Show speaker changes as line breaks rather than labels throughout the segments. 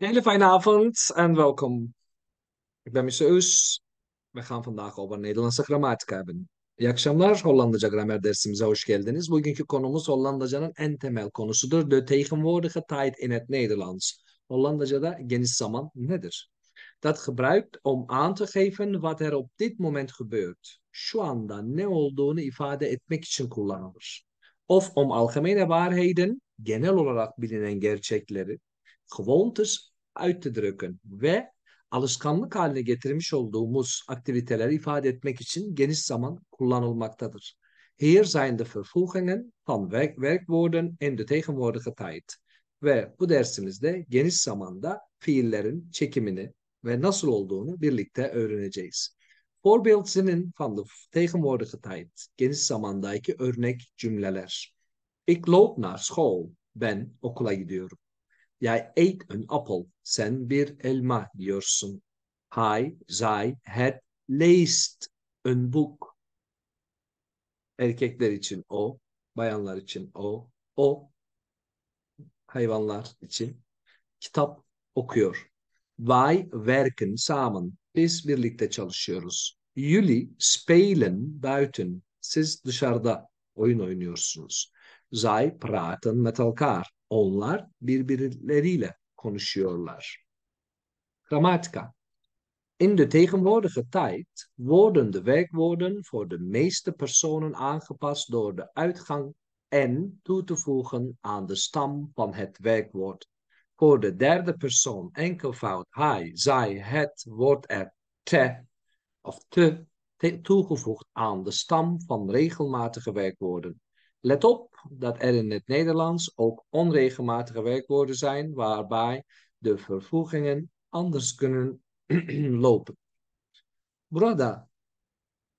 Hele fijne avond en welkom. Ik ben Mr. Us. We gaan vandaag over Nederlandse grammatica hebben. İyi akşamlar. Hollandaca gramer dersimize hoş geldiniz. Bugünkü konumuz Hollandacanın en temel konusudur. De tegenwoordige tijd in het Nederlands. Hollandaca'da geniş zaman nedir? Dat gebruikt om aan te geven wat er op dit moment gebeurt. Şu anda ne olduğunu ifade etmek için kullanılır. Of om algemene waarheden, genel olarak bilinen gerçekleri, gewoontes uit te ve alışkanlık haline getirmiş olduğumuz aktiviteleri ifade etmek için geniş zaman kullanılmaktadır. Hier zijn de vervoegingen van werk, werkwoorden in de tegenwoordige tijd. Ve bu dersimizde geniş zamanda fiillerin çekimini ve nasıl olduğunu birlikte öğreneceğiz. Voorbeeldzinnen van de tegenwoordige tijd. Geniş zamandaki örnek cümleler. Ik loop naar school. Ben okula gidiyorum. I ate an apple. Sen bir elma diyorsun. I, I had leest an book. Erkekler için o, bayanlar için o, o hayvanlar için kitap okuyor. Wij werken samen. Biz birlikte çalışıyoruz. Jullie spelen buiten. Siz dışarıda oyun oynuyorsunuz. Zij praten met elkaar. Onlar birbirleriyle konuşuyorlar. Grammatica. In de tegenwoordige tijd worden de werkwoorden voor de meeste personen aangepast door de uitgang en toe te voegen aan de stam van het werkwoord. Voor de derde persoon enkelvoud hij, zij, het wordt er te of te toegevoegd aan de stam van regelmatige werkwoorden. Let op dat er in het Nederlands ook onregelmatige werkwoorden zijn waarbij de vervoegingen anders kunnen lopen. Burada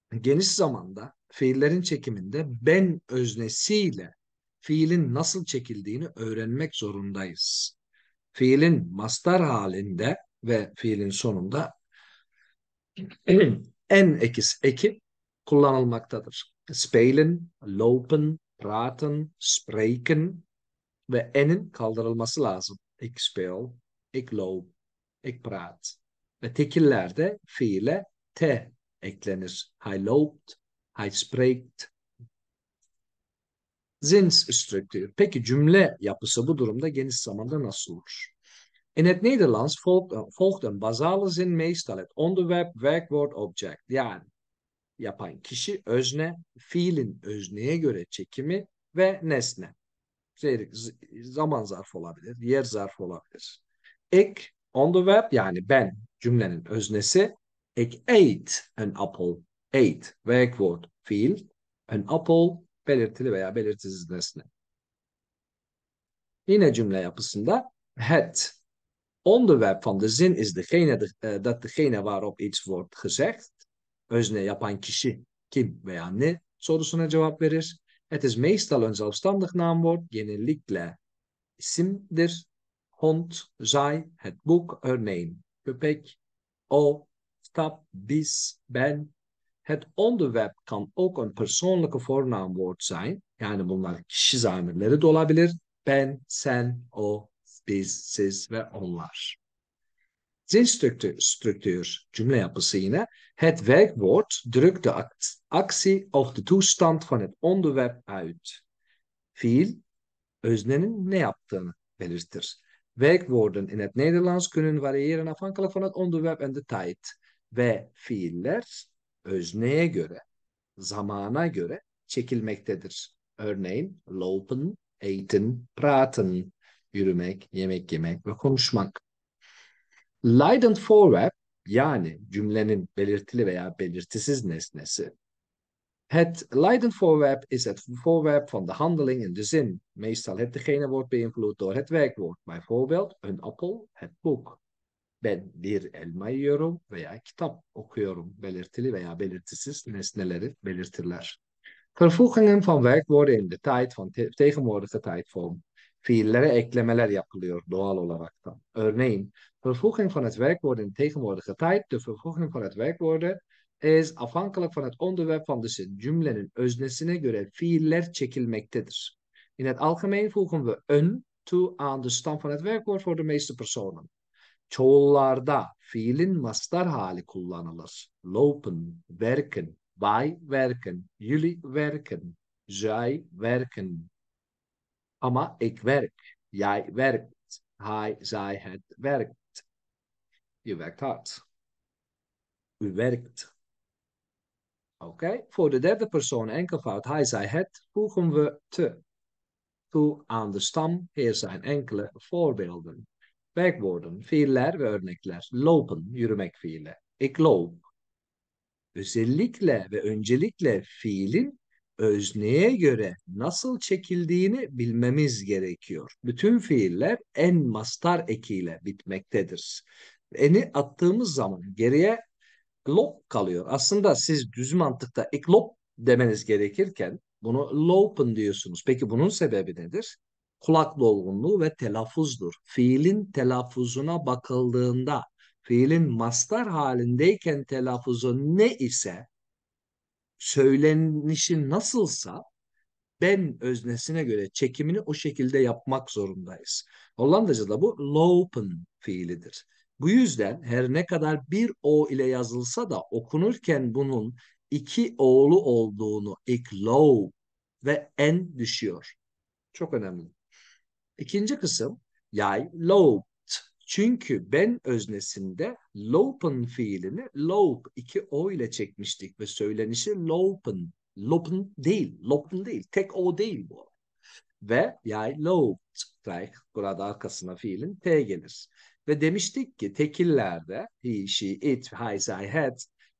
geniş zamanda fiillerin çekiminde ben öznesiyle fiilin nasıl çekildiğini öğrenmek zorundayız. Fiilin mastar halinde ve fiilin sonunda en ekis eki kullanılmaktadır. Spelen, lopen, praten, spreken ve enin kaldırılması lazım. Ik speel, ik loop, ik praat. Ve tekillerde fiile te eklenir. Hij loopt, hij spreekt. Zinsstruktür. Peki cümle yapısı bu durumda geniş zamanda nasıl olur? In het Nederlands volgt, eh, volgt een basale zin meestal het onderwerp, werkwoord, object. Yani yapan kişi özne, fiilin özneye göre çekimi ve nesne. Zeyrik, zaman zarfı olabilir, yer zarfı olabilir. Ek on the web yani ben cümlenin öznesi. Ek ate an apple. Ate ve word fiil. An apple belirtili veya belirtisiz nesne. Yine cümle yapısında het on the web van de zin is degene eh, dat degene waarop iets wordt gezegd özne yapan kişi kim veya ne sorusuna cevap verir. Het is meestal een zelfstandig naamwoord, genellikle isimdir. Hond, zij, het boek, her örneğin köpek, o, stap, biz, ben. Het onderwerp kan ook een persoonlijke voornaamwoord zijn. Yani bunlar kişi zamirleri de olabilir. Ben, sen, o, biz, siz ve onlar. Zinstructuur, cümle yapısı Het werkwoord drukt de actie of de toestand van het onderwerp uit. Fiil, öznenin ne yaptığını belirtir. Werkwoorden in het Nederlands kunnen variëren afhankelijk van het onderwerp en de tijd. Ve fiiller özneye göre, zamana göre çekilmektedir. Örneğin lopen, eten, praten, yürümek, yemek yemek ve konuşmak. Leidend voorwerp yani cümlenin belirtili veya belirtisiz nesnesi. Het leidend voorwerp is het voorwerp van de handeling in de zin. Meestal het degene wordt beïnvloed door het werkwoord. Bijvoorbeeld een appel, het boek. Ben bir elma yiyorum veya kitap okuyorum. Belirtili veya belirtisiz nesneleri belirtirler. Vervoegingen van werkwoorden in de tijd van te tegenwoordige tijdvorm fiillere eklemeler yapılıyor doğal olarak da. Örneğin vervoeging van het werkwoord in tegenwoordige tijd, de vervoeging van het werkwoord is afhankelijk van het onderwerp van de cümlenin öznesine göre fiiller çekilmektedir. In het algemeen voegen we een toe aan de stam van het werkwoord voor de meeste personen. Çoğullarda fiilin mastar hali kullanılır. Lopen, werken, wij werken, jullie werken, zij werken, Amma, ik werk. Jij werkt. Hij, zij, het werkt. Je werkt hard. U werkt. Oké, voor de derde persoon enkelvoud, hij, zij, het, voegen we te. Toe aan de stam, hier zijn enkele voorbeelden. Werkwoorden, fiiller ve örnekler. Lopen, yürümek fiili. Ik loop. Özellikle ve öncelikle fiilin özneye göre nasıl çekildiğini bilmemiz gerekiyor. Bütün fiiller en mastar ekiyle bitmektedir. Eni attığımız zaman geriye lop kalıyor. Aslında siz düz mantıkta iklop demeniz gerekirken bunu lopen diyorsunuz. Peki bunun sebebi nedir? Kulak dolgunluğu ve telaffuzdur. Fiilin telaffuzuna bakıldığında fiilin mastar halindeyken telaffuzu ne ise söylenişi nasılsa ben öznesine göre çekimini o şekilde yapmak zorundayız. Hollandaca'da bu lopen fiilidir. Bu yüzden her ne kadar bir o ile yazılsa da okunurken bunun iki oğlu olduğunu iklow ve en düşüyor. Çok önemli. İkinci kısım yay low çünkü ben öznesinde lopen fiilini lope iki o ile çekmiştik ve söylenişi lopen. Lopen değil, lopen değil. Tek o değil bu. Ve yani loped. Reich burada arkasına fiilin t gelir. Ve demiştik ki tekillerde he, she, it, his, I had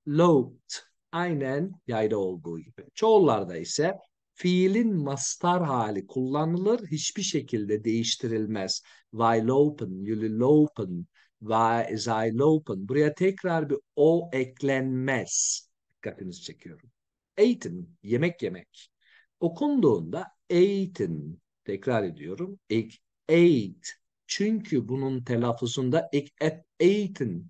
loped. Aynen yayda olduğu gibi. Çoğullarda ise fiilin mastar hali kullanılır, hiçbir şekilde değiştirilmez. Vailopen, yulilopen, vailopen. Buraya tekrar bir o eklenmez. Dikkatinizi çekiyorum. Eğitim, yemek yemek. Okunduğunda eğitim, tekrar ediyorum, ek, eğit. Çünkü bunun telaffuzunda ek, et, eğitim.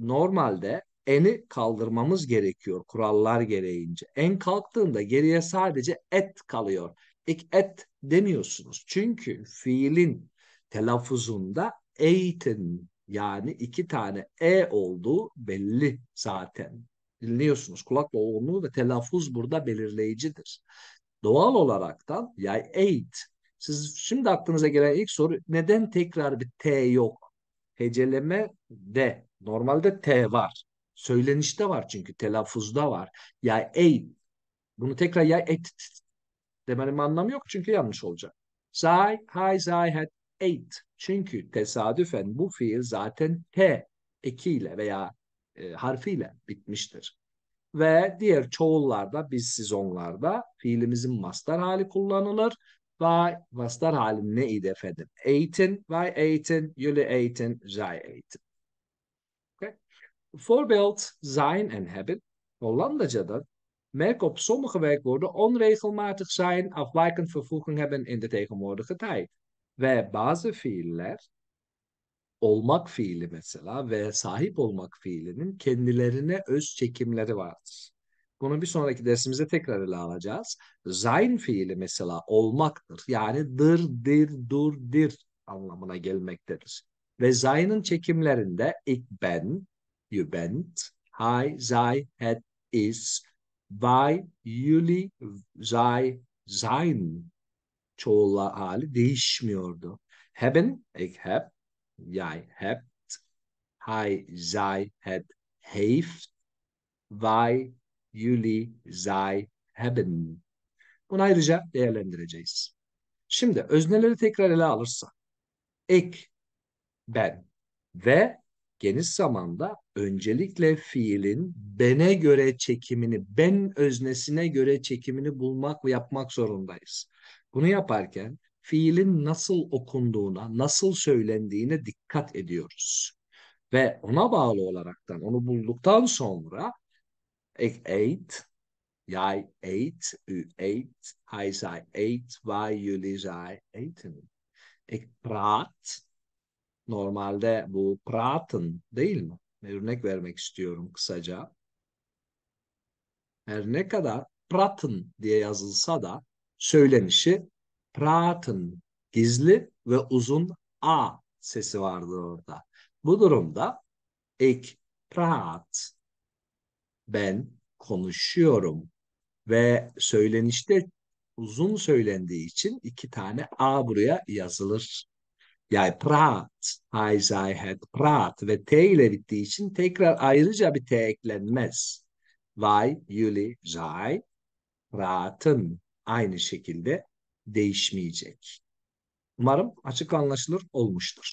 Normalde eni kaldırmamız gerekiyor kurallar gereğince. En kalktığında geriye sadece et kalıyor. İlk et demiyorsunuz. Çünkü fiilin telaffuzunda eğitin yani iki tane e olduğu belli zaten. Dinliyorsunuz. Kulak dolgunluğu ve telaffuz burada belirleyicidir. Doğal olaraktan yani eight. Siz şimdi aklınıza gelen ilk soru neden tekrar bir T yok? Heceleme de. Normalde T var. Söylenişte var çünkü telaffuzda var. Ya ey bunu tekrar ya et demenin anlamı yok çünkü yanlış olacak. Zay, hay, zay, het, eight. Çünkü tesadüfen bu fiil zaten T ekiyle veya e, harfiyle bitmiştir. Ve diğer çoğullarda, biz siz onlarda fiilimizin mastar hali kullanılır. Vay mastar hali neydi efendim? Eğitin, vay eğitin, yülü eğitin, zay eğitin. Voorbeeld zijn en hebben. Hollandaca'da merk op sommige werkwoorden onregelmatig zijn, afwijkend vervoeging hebben in de tegenwoordige tijd. Ve bazı fiiller olmak fiili mesela ve sahip olmak fiilinin kendilerine öz çekimleri vardır. Bunu bir sonraki dersimizde tekrar ele alacağız. Sein fiili mesela olmaktır. Yani dır, dir, dur, dir anlamına gelmektedir. Ve sein'in çekimlerinde ik ben, You Juvent, Hei, Sei, Het, Is, Vai, Juli, Sei, Sein çoğulla hali değişmiyordu. Haben, ich hab, jeg habt, hei, sei, het, heeft, vai, Juli, sei, haben. Bunu ayrıca değerlendireceğiz. Şimdi özneleri tekrar ele alırsak. Ek, ben ve geniş zamanda öncelikle fiilin bene göre çekimini, ben öznesine göre çekimini bulmak ve yapmak zorundayız. Bunu yaparken fiilin nasıl okunduğuna, nasıl söylendiğine dikkat ediyoruz. Ve ona bağlı olaraktan onu bulduktan sonra eğit, yay eğit, ü eğit, hay say eğit, vay yuli say eğitim. Ek prat, normalde bu pratın değil mi? örnek vermek istiyorum kısaca. Her ne kadar Pratın diye yazılsa da söylenişi Pratın gizli ve uzun A sesi vardır orada. Bu durumda ik Prat ben konuşuyorum ve söylenişte uzun söylendiği için iki tane A buraya yazılır. Jij praat. hij zei het praat. We telen ile ah, bittiği için tekrar ayrıca bir T eklenmez. Vay, yuli, zay. Rahatın aynı şekilde değişmeyecek. Umarım açık anlaşılır olmuştur.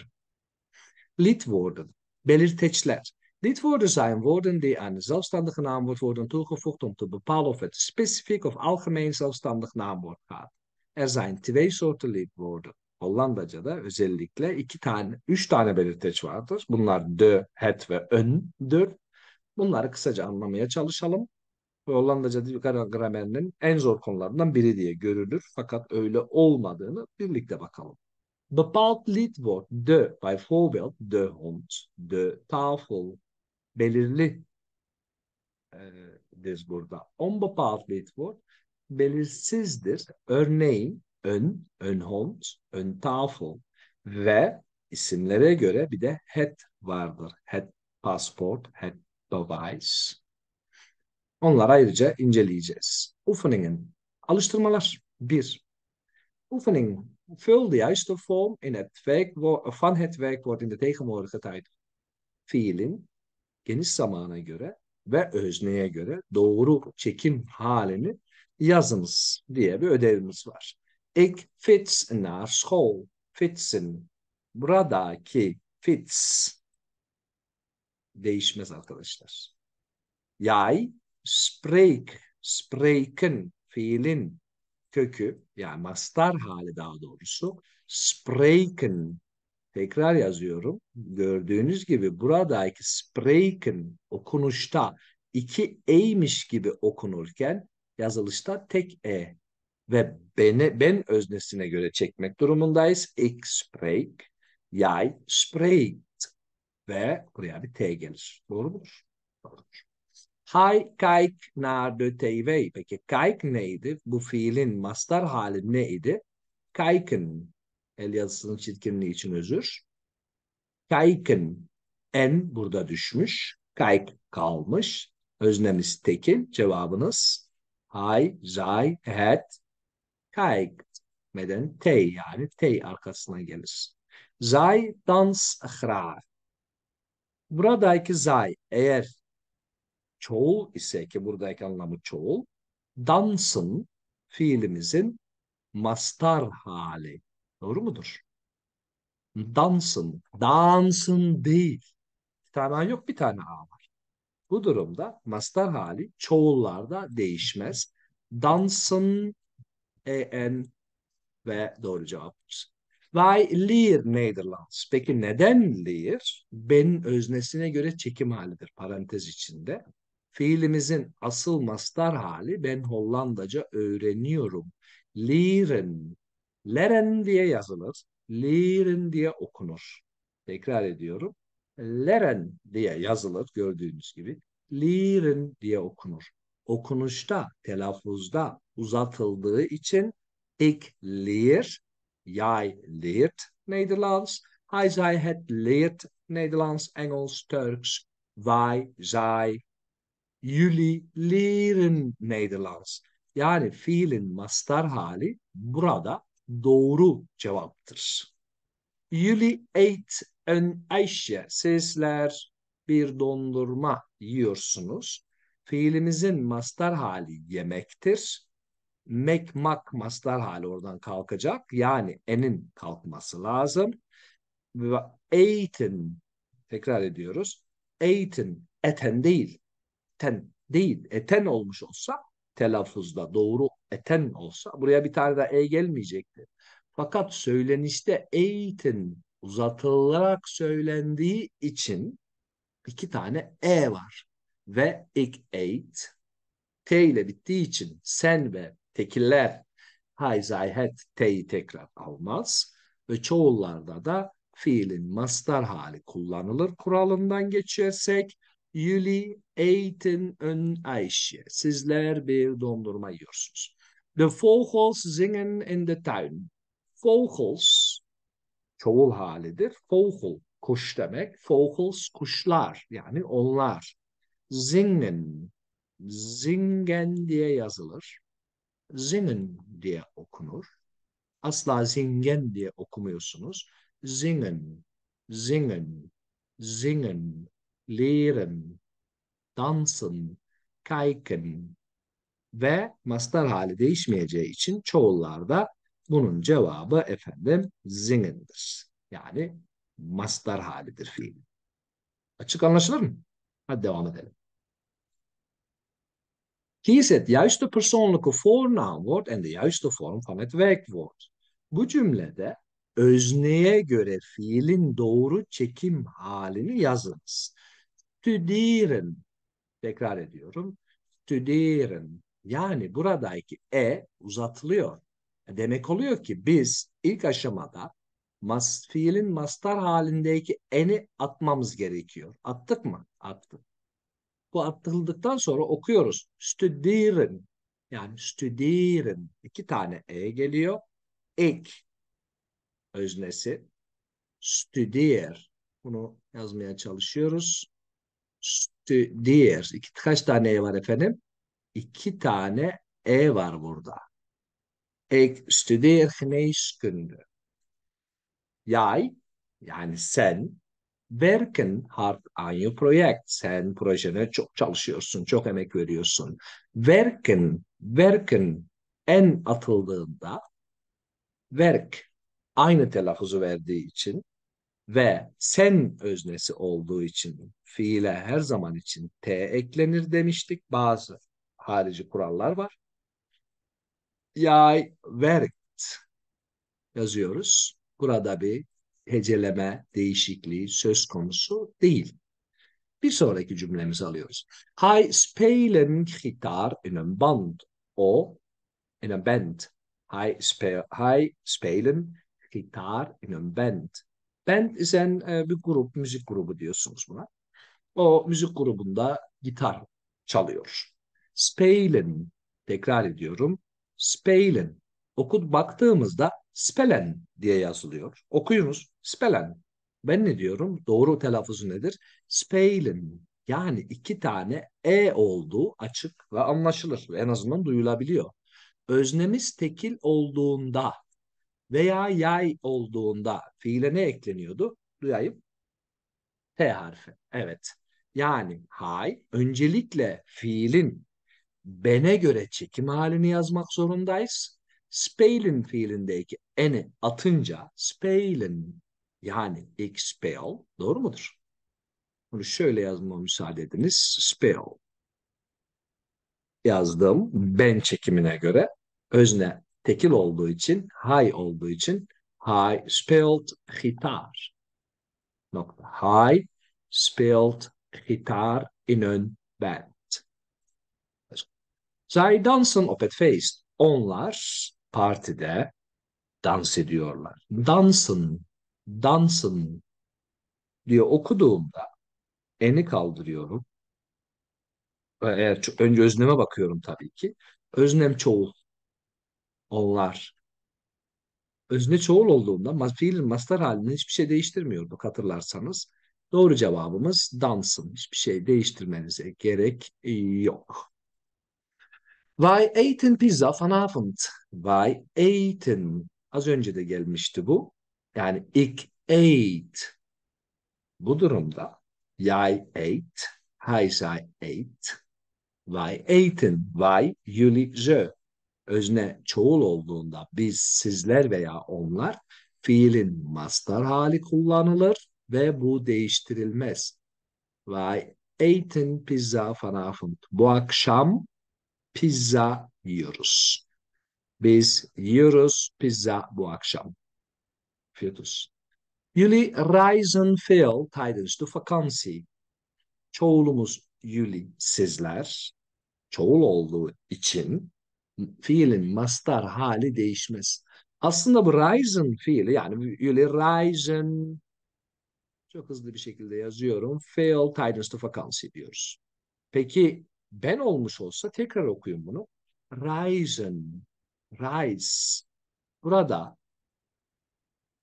Lidwoorden, belirteçler. Lidwoorden zijn woorden die aan een zelfstandige naamwoord worden toegevoegd om te bepalen of het specifiek of algemeen zelfstandig naamwoord gaat. Er zijn twee soorten lidwoorden. Hollandaca'da özellikle iki tane, üç tane belirteç vardır. Bunlar de, het ve öndür. Bunları kısaca anlamaya çalışalım. Hollandaca dil gramerinin en zor konularından biri diye görülür. Fakat öyle olmadığını birlikte bakalım. Bepaald lidwoord de, bijvoorbeeld de hond, de tafel, belirli e, burada. On bepaald lidwoord belirsizdir. Örneğin ön, ön hond, ön tafel ve isimlere göre bir de het vardır. Het passport, het device. Onları ayrıca inceleyeceğiz. Oefeningen. Alıştırmalar. 1. Oefening. Vul de juiste vorm in het werkwoord, van het werkwoord in de tegenwoordige tijd. Feeling, geniş zamana göre ve özneye göre doğru çekim halini yazınız diye bir ödevimiz var. Ik fiets naar school. Fitsin. Buradaki fits değişmez arkadaşlar. Yay, spreek, spreken fiilin kökü yani mastar hali daha doğrusu spreken tekrar yazıyorum. Gördüğünüz gibi buradaki spreken okunuşta iki eymiş gibi okunurken yazılışta tek e ve beni, ben öznesine göre çekmek durumundayız. Ich sprech, yay spreekt ve buraya bir T gelir. Doğru mudur? Doğrudur. Hay kayk nar de TV. Peki kayk neydi? Bu fiilin mastar hali neydi? Kaykın. El yazısının çirkinliği için özür. Kaykın. En burada düşmüş. Kayk kalmış. Öznemiz tekin. Cevabınız hay, zay, het, kaybetmeden T yani T arkasına gelir. Zay dans hra. Buradaki zay eğer çoğul ise ki buradaki anlamı çoğul dansın fiilimizin mastar hali. Doğru mudur? Dansın, dansın değil. Bir tane A yok, bir tane A var. Bu durumda mastar hali çoğullarda değişmez. Dansın EN ve doğru cevaptır. Wij leer Nederlands. Peki neden leer? Ben öznesine göre çekim halidir parantez içinde. Fiilimizin asıl mastar hali ben Hollandaca öğreniyorum. Leren. Leren diye yazılır. Leren diye okunur. Tekrar ediyorum. Leren diye yazılır gördüğünüz gibi. Leren diye okunur okunuşta, telaffuzda uzatıldığı için ik leer, jij leert Nederlands, hij, zij, het leert Nederlands, Engels, Turks, wij, zij, jullie leren Nederlands. Yani fiilin mastar hali burada doğru cevaptır. Jullie eat een ijsje. Sizler bir dondurma yiyorsunuz. Fiilimizin mastar hali yemektir. Mekmak mastar hali oradan kalkacak. Yani enin kalkması lazım. Eğitin tekrar ediyoruz. Eğitin eten değil. Ten değil. Eten olmuş olsa telaffuzda doğru eten olsa buraya bir tane daha e gelmeyecekti. Fakat söylenişte eğitin uzatılarak söylendiği için iki tane e var ve ik eight. T ile bittiği için sen ve tekiller hay zayhet T'yi tekrar almaz. Ve çoğullarda da fiilin mastar hali kullanılır kuralından geçersek. Yuli eğitin ön Ayşe. Sizler bir dondurma yiyorsunuz. The vogels singen in the town. Vogels çoğul halidir. Vogel kuş demek. Vogels kuşlar yani onlar. Zingen, zingen diye yazılır. Zingen diye okunur. Asla zingen diye okumuyorsunuz. Zingen, zingen, zingen, lehren, Dansen, kayken ve mastar hali değişmeyeceği için çoğullarda bunun cevabı efendim zingendir. Yani mastar halidir fiil. Açık anlaşılır mı? Hadi devam edelim. Kies het juiste persoonlijke voornaamwoord en de juiste vorm van het werkwoord. Bu cümlede özneye göre fiilin doğru çekim halini yazınız. Studieren, tekrar ediyorum, studieren. Yani buradaki e uzatılıyor. E, demek oluyor ki biz ilk aşamada mas, fiilin mastar halindeki eni atmamız gerekiyor. Attık mı? Attık. Bu atıldıktan sonra okuyoruz. Studieren yani studieren iki tane e geliyor. Ek öznesi studier. Bunu yazmaya çalışıyoruz. Studier. İki, kaç tane e var efendim? İki tane e var burada. Ek studier geneeskunde. Yay yani sen Werken hard an your project. Sen projene çok çalışıyorsun, çok emek veriyorsun. Werken, werken en atıldığında werk aynı telaffuzu verdiği için ve sen öznesi olduğu için fiile her zaman için T eklenir demiştik. Bazı harici kurallar var. Yay, werkt yazıyoruz. Burada bir heceleme değişikliği söz konusu değil. Bir sonraki cümlemizi alıyoruz. Hij spelen gitar in een band o in een band. Hij, spe, spelen gitar in een band. Band isen e, eh, bir grup, müzik grubu diyorsunuz buna. O müzik grubunda gitar çalıyor. Spelen, tekrar ediyorum. Spelen, Okut baktığımızda spelen diye yazılıyor. Okuyunuz spelen. Ben ne diyorum? Doğru telaffuzu nedir? Spelen. Yani iki tane e olduğu açık ve anlaşılır. En azından duyulabiliyor. Öznemiz tekil olduğunda veya yay olduğunda fiile ne ekleniyordu? Duyayım. T harfi. Evet. Yani hay öncelikle fiilin bene göre çekim halini yazmak zorundayız. Spelen fiilindeki eni atınca spelen yani expel doğru mudur? Bunu şöyle yazmama müsaade ediniz. Spell yazdım ben çekimine göre. Özne tekil olduğu için, high olduğu için high spelled gitar. Nokta. High spelled gitar in een band. Zij dansen op het feest. Onlar partide dans ediyorlar. Dansın, dansın diye okuduğumda eni kaldırıyorum. Eğer önce özneme bakıyorum tabii ki. Öznem çoğul. Onlar. Özne çoğul olduğunda fiilin mastar halinde hiçbir şey değiştirmiyorduk hatırlarsanız. Doğru cevabımız dansın. Hiçbir şey değiştirmenize gerek yok. Wij eten pizza vanavond. Wij eten. Az önce de gelmişti bu. Yani ik eat. Bu durumda jij eet, hij zij eet, wij eten, wij, jullie, ze. Özne çoğul olduğunda biz, sizler veya onlar fiilin mastar hali kullanılır ve bu değiştirilmez. Wij eten pizza vanavond. Bu akşam pizza yiyoruz. Biz yiyoruz pizza bu akşam. Afiyet olsun. Jullie reizen veel tijdens de vakantie. Çoğulumuz jullie sizler. Çoğul olduğu için fiilin mastar hali değişmez. Aslında bu reizen fiili yani jullie reizen çok hızlı bir şekilde yazıyorum. Fail tijdens de vakantie diyoruz. Peki ben olmuş olsa tekrar okuyun bunu. Risen, rise. Burada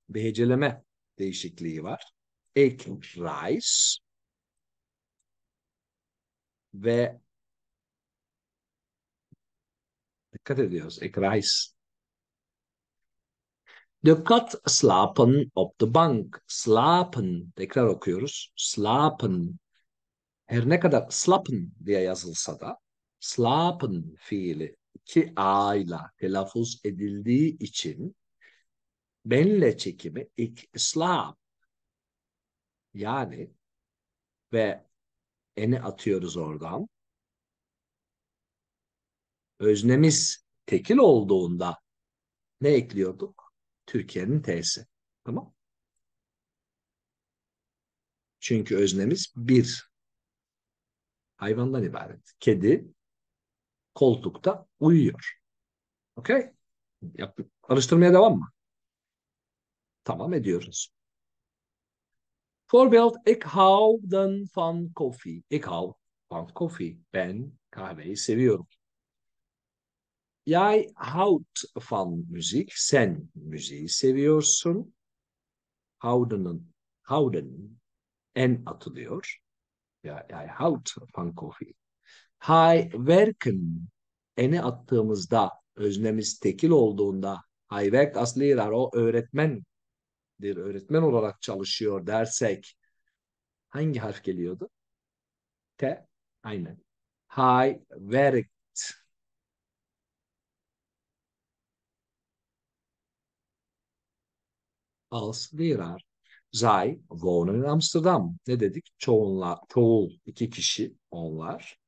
bir heceleme değişikliği var. Ek rise ve dikkat ediyoruz. Ek rise. Dikkat slapen op the bank. Slapen. Tekrar okuyoruz. Slapen her ne kadar slapen diye yazılsa da slapen fiili ki a ile telaffuz edildiği için benle çekimi ik slap yani ve eni atıyoruz oradan. Öznemiz tekil olduğunda ne ekliyorduk? Türkiye'nin T'si. Tamam. Çünkü öznemiz bir hayvandan ibaret. Kedi koltukta uyuyor. Okey? Alıştırmaya devam mı? Tamam ediyoruz. Voorbeeld, ik hou dan van koffie. Ik hou van koffie. Ben kahveyi seviyorum. Jij houdt van muziek. Sen müziği seviyorsun. Houden, houden en atılıyor ya, yani halt van Kofi. Hay werken eni attığımızda öznemiz tekil olduğunda Hayvek asliler o öğretmendir. Öğretmen olarak çalışıyor dersek hangi harf geliyordu? T. Aynen. Hay verkt. Als lehrer Zay wonen in Amsterdam. Ne dedik? Çoğunla, çoğul iki kişi onlar.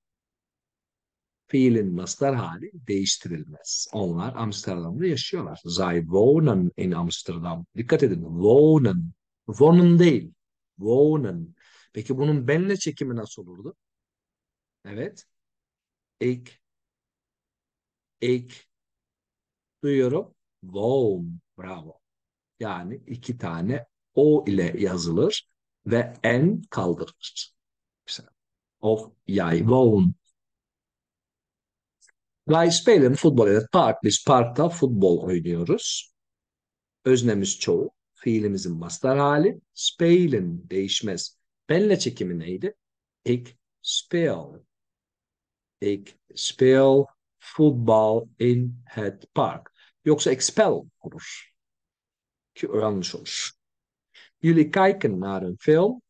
Fiilin mastar hali değiştirilmez. Onlar Amsterdam'da yaşıyorlar. Zay wonen in Amsterdam. Dikkat edin. Wonen. Wonen değil. Wonen. Peki bunun benle çekimi nasıl olurdu? Evet. Ik. Ik. Duyuyorum. Wohn. Bravo. Yani iki tane o ile yazılır ve N kaldırılır. Güzel. Of Yaivon. Spelen futbol ile park. Biz parkta futbol oynuyoruz. Öznemiz çoğu. Fiilimizin mastar hali. Spelen değişmez. Benle çekimi neydi? Ik speel. Ik speel futbol in het park. Yoksa expel olur. Ki öğrenmiş olur. Jullie kijken naar een film.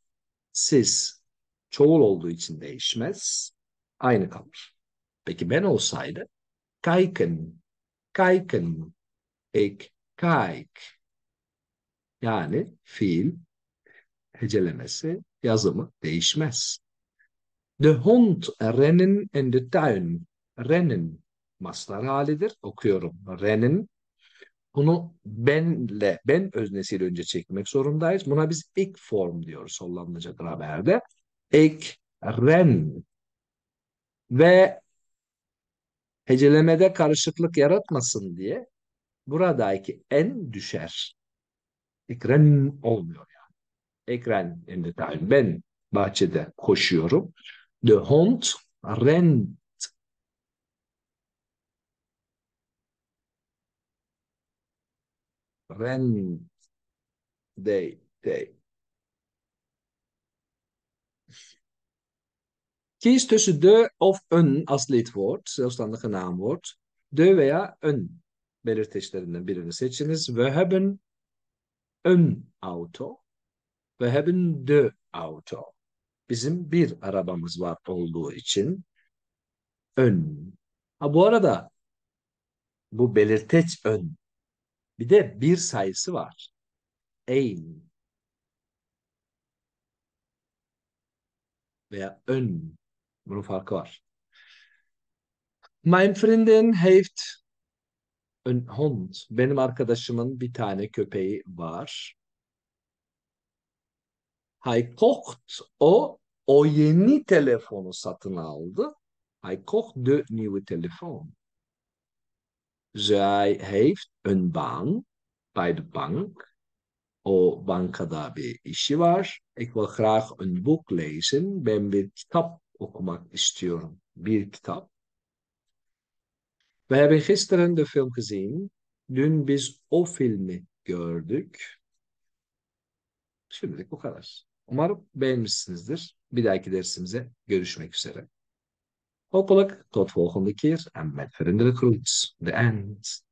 Siz çoğul olduğu için değişmez. Aynı kalır. Peki ben olsaydı kijken, kijken, ik kijk. Yani fiil hecelemesi, yazımı değişmez. De hond rennen in de tuin. Rennen maslar halidir. Okuyorum. Rennen bunu benle, ben öznesiyle önce çekmek zorundayız. Buna biz ek form diyoruz Hollandaca gramerde. Ek, ren ve hecelemede karışıklık yaratmasın diye buradaki en düşer. ren olmuyor yani. Ekren en de ben bahçede koşuyorum. De hond ren Ren day day. Kies tussen de of een als lidwoord, zelfstandige naamwoord. De veya een belirteçlerinden birini seçiniz. We hebben een auto. We hebben de auto. Bizim bir arabamız var olduğu için ön. Ha bu arada bu belirteç ön bir de bir sayısı var. Ein veya ön. Bunun farkı var. Mein Freundin heeft ein Hund. Benim arkadaşımın bir tane köpeği var. Hay kocht o o yeni telefonu satın aldı. Hay kocht de nieuwe telefon. Zij heeft een baan bij de bank. O oh, bankada bir işi var. Ik wil graag een boek lezen. Ben bir kitap okumak istiyorum. Bir kitap. We hebben gisteren de film gezien. Dün biz o filmi gördük. Şimdilik bu kadar. Umarım beğenmişsinizdir. Bir dahaki dersimize görüşmek üzere. Hopelijk tot volgende keer en met vriendelijke groets. De end.